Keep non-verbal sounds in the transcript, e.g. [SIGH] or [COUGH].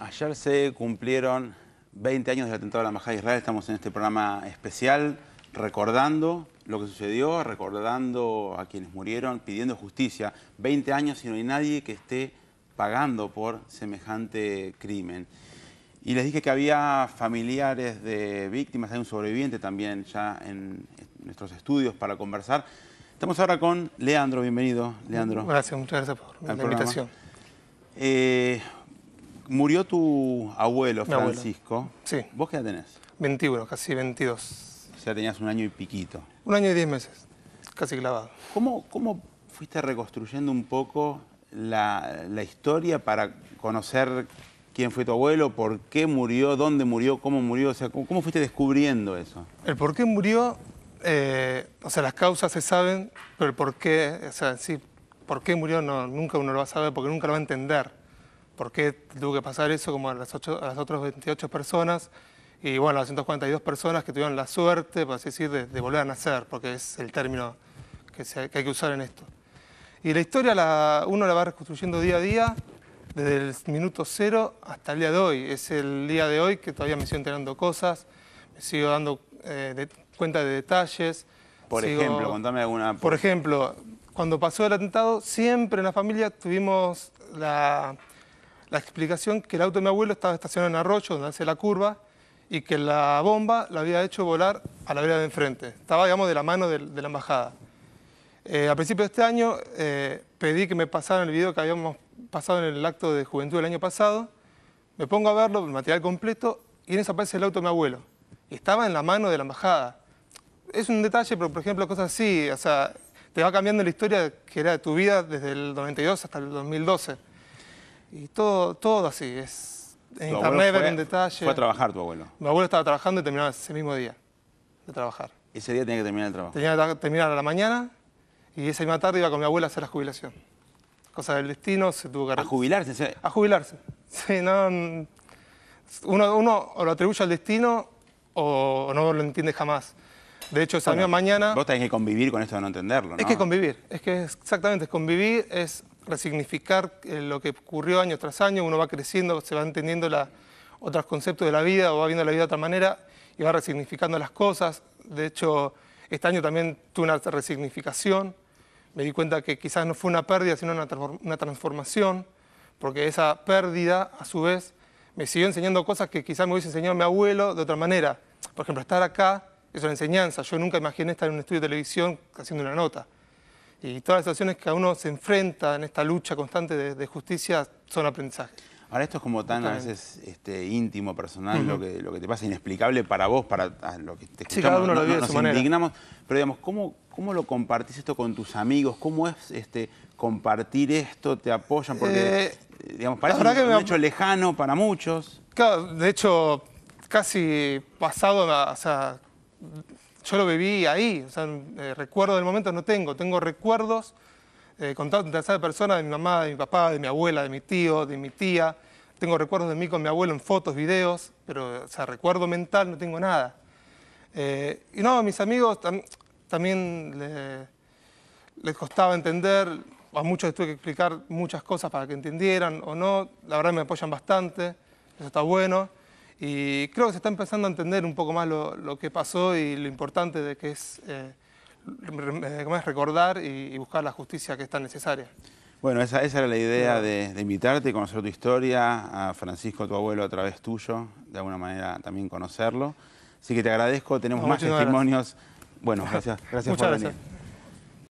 Ayer se cumplieron 20 años del atentado a la Embajada de Israel. Estamos en este programa especial recordando lo que sucedió, recordando a quienes murieron, pidiendo justicia. 20 años y no hay nadie que esté pagando por semejante crimen. Y les dije que había familiares de víctimas, hay un sobreviviente también ya en nuestros estudios para conversar. Estamos ahora con Leandro, bienvenido, Leandro. Gracias, muchas gracias por la invitación murió tu abuelo, Francisco. Sí. ¿Vos qué edad tenés? 21, casi 22. O sea, tenías un año y piquito. Un año y diez meses, casi clavado. ¿Cómo, cómo fuiste reconstruyendo un poco la, historia para conocer quién fue tu abuelo, por qué murió, dónde murió, cómo murió? O sea, ¿cómo, fuiste descubriendo eso? El por qué murió, eh, o sea, las causas se saben, pero el por qué, o sea, sí, por qué murió nunca uno lo va a saber porque nunca lo va a entender por qué tuvo que pasar eso como a las, las otras 28 personas y bueno, a las 142 personas que tuvieron la suerte, por así decir, de, volver a nacer, porque es el término que, hay que usar en esto. Y la historia la, uno la va reconstruyendo día a día, desde el minuto cero hasta el día de hoy. Es el día de hoy que todavía me sigo enterando cosas, me sigo dando eh, cuenta de detalles. Por ejemplo, contame alguna. Por ejemplo, cuando pasó el atentado, siempre en la familia tuvimos la la explicación que el auto de mi abuelo estaba estacionado en Arroyo, donde hace la curva, y que la bomba la había hecho volar a la vereda de enfrente. Estaba, digamos, de la mano de, la embajada. Eh, a principios de este año eh, pedí que me pasaran el video que habíamos pasado en el acto de juventud del año pasado. Me pongo a verlo, el material completo, y en eso aparece el auto de mi abuelo. estaba en la mano de la embajada. Es un detalle, pero por ejemplo, cosas así, o sea, te va cambiando la historia que era de tu vida desde el 92 hasta el 2012. Y todo, todo así, es... En internet en detalle. ¿Fue a trabajar tu abuelo? Mi abuelo estaba trabajando y terminaba ese mismo día de trabajar. ¿Ese día tenía que terminar el trabajo? Tenía que terminar a la mañana y esa misma tarde iba con mi abuela a hacer la jubilación. Cosa del destino, se tuvo que... ¿A jubilarse? A jubilarse. no... Uno, lo atribuye al destino o, no lo entiende jamás. De hecho, esa misma mañana... Vos tenés que convivir con esto de no entenderlo, ¿no? Es que convivir, es que exactamente, es convivir, es resignificar eh, lo que ocurrió año tras año, uno va creciendo, se va entendiendo las otros conceptos de la vida o va viendo la vida de otra manera y va resignificando las cosas. De hecho, este año también tuve una resignificación, me di cuenta que quizás no fue una pérdida, sino una transformación, porque esa pérdida, a su vez, me siguió enseñando cosas que quizás me hubiese enseñado mi abuelo de otra manera. Por ejemplo, estar acá es una enseñanza. Yo nunca imaginé estar en un estudio de televisión haciendo una nota y todas las situaciones que a uno se enfrenta en esta lucha constante de, justicia son aprendizajes. Ahora esto es como tan a veces este, íntimo, personal, lo, que, lo que te pasa, inexplicable para vos, para ah, lo que te escuchamos, sí, uno lo nos indignamos. Pero digamos, ¿cómo, ¿cómo lo compartís esto con tus amigos? ¿Cómo es este, compartir esto? ¿Te apoyan? Porque, eh, eh, digamos, parece un, que hecho lejano para muchos. Claro, de hecho, casi pasado, o sea, yo lo viví ahí, eh, recuerdo del momento no tengo, tengo recuerdos eh, de tercera persona de mi mamá, de mi papá, de mi abuela, de mi tío, de mi tía, tengo recuerdos de mí con mi abuelo en fotos, videos, pero recuerdo mental no tengo nada. Eh, y no, a mis amigos también les costaba entender, a muchos les tuve que explicar muchas cosas para que entendieran o no, la verdad me apoyan bastante, eso está bueno. Y creo que se está empezando a entender un poco más lo, que pasó y lo importante de que es, eh, es recordar y, buscar la justicia que es tan necesaria. Bueno, esa, esa era la idea de, invitarte, conocer tu historia, a Francisco, tu abuelo, a través tuyo, de alguna manera también conocerlo. Así que te agradezco, tenemos más testimonios. Bueno, gracias, [LAUGHS] Muchas por gracias. venir.